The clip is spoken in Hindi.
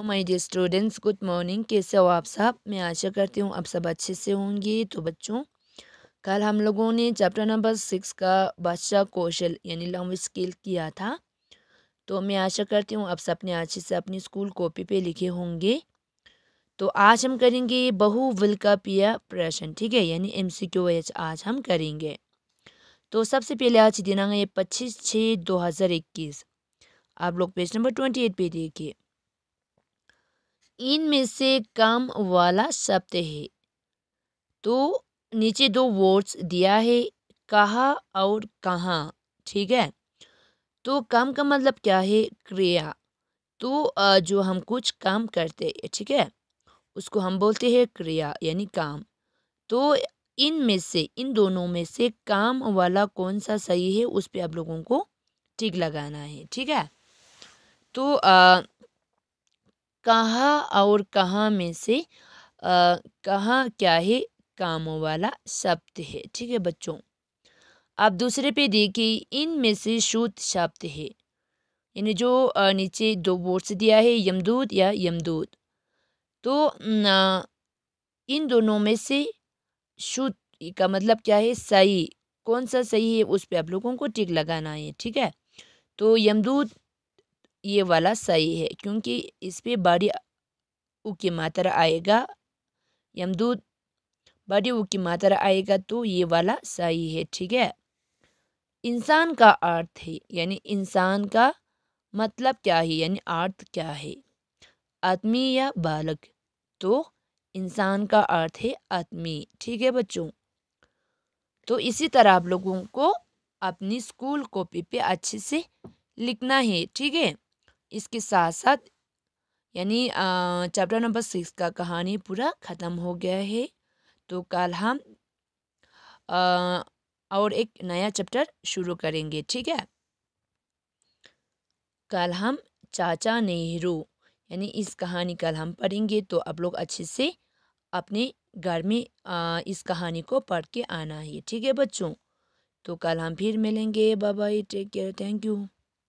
O my dear students good morning कैसे हो आप सब मैं आशा करती हूँ आप सब अच्छे से होंगे तो बच्चों कल हम लोगों ने चैप्टर नंबर सिक्स का बादशाह कौशल यानी लैंग्वेज स्किल किया था तो मैं आशा करती हूँ आप सब अपने अच्छे से अपनी स्कूल कॉपी पे लिखे होंगे तो आज हम करेंगे का पिया प्रश्न ठीक है यानी एम सी क्यू एच आज हम करेंगे तो सबसे पहले आज दिनांक है पच्चीस छः दो हज़ार इक्कीस आप लोग पेज नंबर ट्वेंटी एट पे देखिए इनमें से कम वाला शब्द है तो नीचे दो वर्ड्स दिया है कहा और कहाँ ठीक है तो काम का मतलब क्या है क्रिया तो जो हम कुछ काम करते हैं ठीक है उसको हम बोलते हैं क्रिया यानी काम तो इनमें से इन दोनों में से काम वाला कौन सा सही है उस पर आप लोगों को टिक लगाना है ठीक है तो आ, कहाँ और कहाँ में से कहाँ क्या है कामों वाला शब्द है ठीक है बच्चों आप दूसरे पे देखिए में से शुद्ध शब्द है यानी जो नीचे दो वर्ड्स दिया है यमदूत या यमदूत तो इन दोनों में से शुद्ध का मतलब क्या है सही कौन सा सही है उस पर आप लोगों को टिक लगाना है ठीक है तो यमदूत ये वाला सही है क्योंकि इस पर बड़ी ऊ की मात्रा आएगा यमदूत बड़ी ऊ की मात्रा आएगा तो ये वाला सही है ठीक है इंसान का अर्थ है यानी इंसान का मतलब क्या है यानी अर्थ क्या है आदमी या बालक तो इंसान का अर्थ है आदमी ठीक है बच्चों तो इसी तरह आप लोगों को अपनी स्कूल कॉपी पे अच्छे से लिखना है ठीक है इसके साथ साथ यानी चैप्टर नंबर सिक्स का कहानी पूरा ख़त्म हो गया है तो कल हम आ, और एक नया चैप्टर शुरू करेंगे ठीक है कल हम चाचा नेहरू यानी इस कहानी कल हम पढ़ेंगे तो आप लोग अच्छे से अपने घर में इस कहानी को पढ़ के आना है ठीक है बच्चों तो कल हम फिर मिलेंगे bye bye take care thank you